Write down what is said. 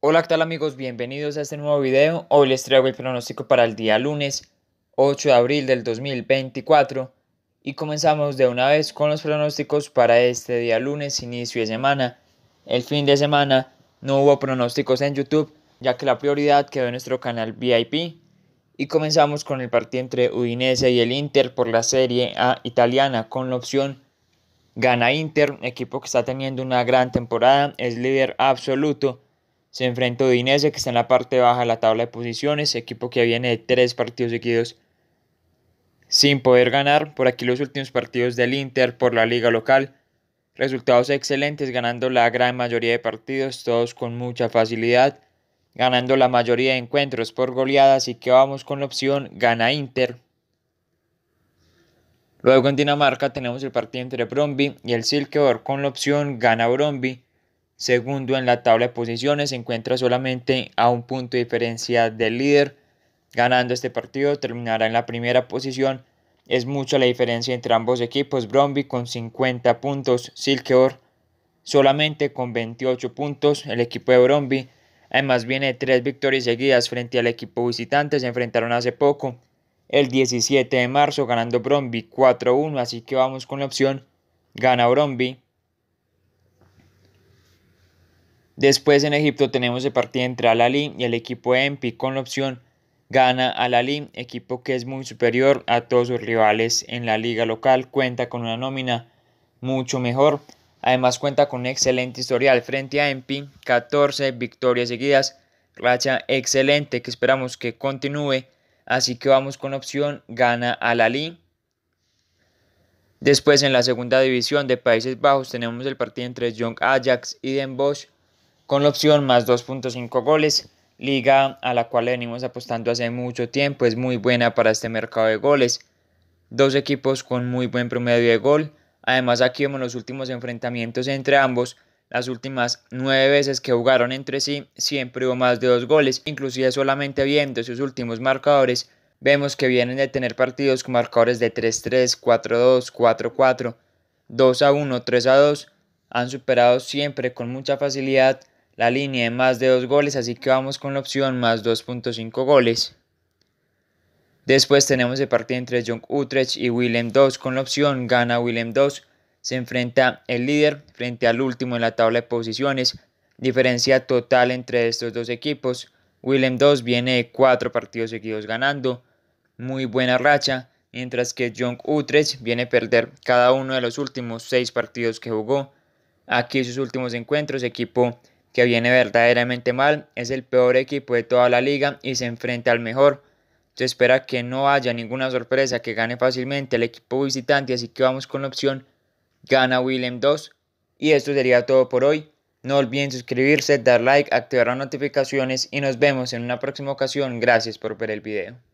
Hola, ¿qué tal amigos? Bienvenidos a este nuevo video. Hoy les traigo el pronóstico para el día lunes 8 de abril del 2024 y comenzamos de una vez con los pronósticos para este día lunes, inicio de semana. El fin de semana no hubo pronósticos en YouTube ya que la prioridad quedó en nuestro canal VIP y comenzamos con el partido entre Udinese y el Inter por la Serie A italiana con la opción Gana Inter, equipo que está teniendo una gran temporada, es líder absoluto se enfrentó a que está en la parte baja de la tabla de posiciones, equipo que viene de tres partidos seguidos sin poder ganar. Por aquí los últimos partidos del Inter por la liga local. Resultados excelentes, ganando la gran mayoría de partidos, todos con mucha facilidad, ganando la mayoría de encuentros por goleadas así que vamos con la opción gana Inter. Luego en Dinamarca tenemos el partido entre Bromby y el Silkeborg con la opción gana Bromby. Segundo en la tabla de posiciones se encuentra solamente a un punto de diferencia del líder. Ganando este partido terminará en la primera posición. Es mucha la diferencia entre ambos equipos. Bromby con 50 puntos, Silkeor solamente con 28 puntos. El equipo de Bromby además viene tres victorias seguidas frente al equipo visitante. Se enfrentaron hace poco, el 17 de marzo, ganando Bromby 4-1. Así que vamos con la opción. Gana Bromby Después en Egipto tenemos el partido entre Al-Ali y el equipo Empi con la opción gana Al-Ali, equipo que es muy superior a todos sus rivales en la liga local, cuenta con una nómina mucho mejor, además cuenta con un excelente historial frente a Empi, 14 victorias seguidas, racha excelente que esperamos que continúe, así que vamos con opción gana Al-Ali. Después en la segunda división de Países Bajos tenemos el partido entre Young Ajax y Den Bosch con la opción más 2.5 goles. Liga a la cual le venimos apostando hace mucho tiempo, es muy buena para este mercado de goles. Dos equipos con muy buen promedio de gol. Además aquí vemos los últimos enfrentamientos entre ambos. Las últimas nueve veces que jugaron entre sí siempre hubo más de dos goles. Inclusive solamente viendo sus últimos marcadores vemos que vienen de tener partidos con marcadores de 3-3, 4-2, 4-4, 2-1, 3-2. Han superado siempre con mucha facilidad la línea de más de dos goles, así que vamos con la opción más 2.5 goles. Después tenemos el partido entre John Utrecht y Willem 2 con la opción gana Willem 2. Se enfrenta el líder frente al último en la tabla de posiciones. Diferencia total entre estos dos equipos. Willem 2 viene de 4 partidos seguidos ganando. Muy buena racha mientras que John Utrecht viene a perder cada uno de los últimos seis partidos que jugó. Aquí sus últimos encuentros, equipo que viene verdaderamente mal, es el peor equipo de toda la liga y se enfrenta al mejor. Se espera que no haya ninguna sorpresa, que gane fácilmente el equipo visitante, así que vamos con la opción gana Willem 2. Y esto sería todo por hoy. No olviden suscribirse, dar like, activar las notificaciones y nos vemos en una próxima ocasión. Gracias por ver el video.